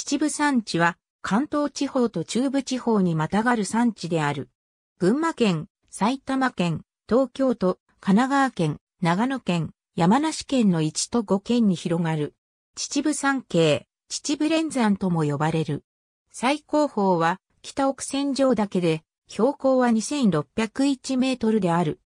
秩父山地は関東地方と中部地方にまたがる山地である。群馬県、埼玉県、東京都、神奈川県、長野県、山梨県の1と5県に広がる。秩父山系、秩父連山とも呼ばれる。最高峰は北奥線上だけで、標高は2601メートルである。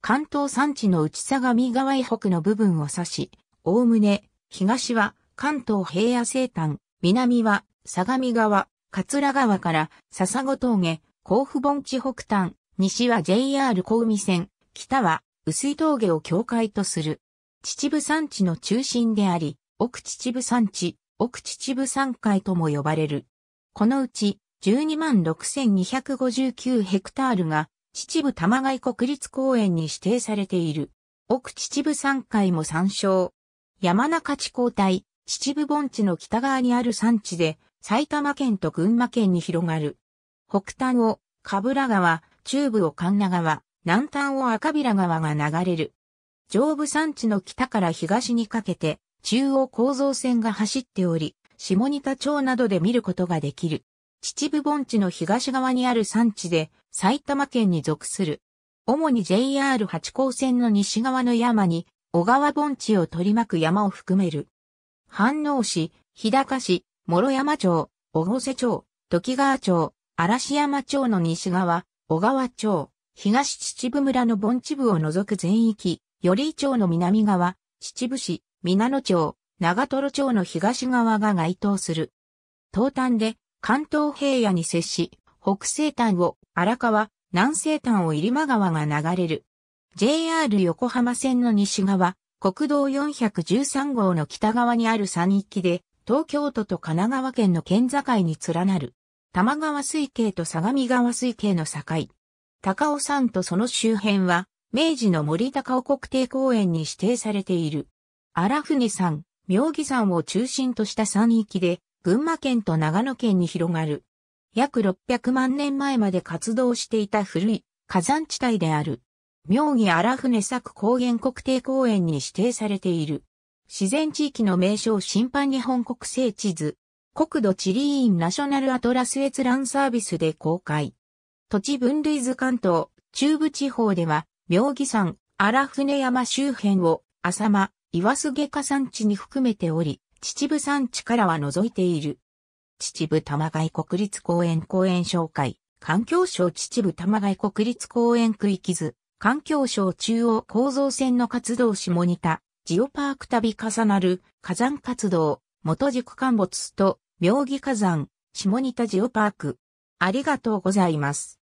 関東山地の内相模川以北の部分を指し、おおむね、東は関東平野西端、南は、相模川、桂川から笹子峠、甲府盆地北端、西は JR 小海線、北は薄い峠を境界とする。秩父山地の中心であり、奥秩父山地、奥秩父山海とも呼ばれる。このうち126,259ヘクタールが秩父玉貝国立公園に指定されている。奥秩父山海も参照。山中地交代、秩父盆地の北側にある山地で、埼玉県と群馬県に広がる。北端を、かぶら川、中部を神奈川、南端を赤平川が流れる。上部山地の北から東にかけて、中央構造線が走っており、下仁田町などで見ることができる。秩父盆地の東側にある山地で、埼玉県に属する。主に JR 八高線の西側の山に、小川盆地を取り巻く山を含める。飯能市、日高市、諸山町、小瀬町、時川町、嵐山町の西側、小川町、東秩父村の盆地部を除く全域、寄居町の南側、秩父市、皆野町、長瀞町の東側が該当する。東端で関東平野に接し、北西端を荒川、南西端を入間川が流れる。JR 横浜線の西側、国道413号の北側にある山域で、東京都と神奈川県の県境に連なる、玉川水系と相模川水系の境。高尾山とその周辺は、明治の森高尾国定公園に指定されている。荒船山、妙義山を中心とした山域で、群馬県と長野県に広がる。約600万年前まで活動していた古い火山地帯である。妙義荒船作高原国定公園に指定されている。自然地域の名称審判日本国政地図。国土地理院ナショナルアトラス閲覧サービスで公開。土地分類図関東、中部地方では、妙義山、荒船山周辺を、浅間、岩菅下山地に含めており、秩父山地からは除いている。秩父玉貝国立公園公園紹介、環境省秩父玉貝国立公園区域図。環境省中央構造線の活動下仁田ジオパーク旅重なる火山活動、元軸陥没と、妙義火山、下仁田ジオパーク。ありがとうございます。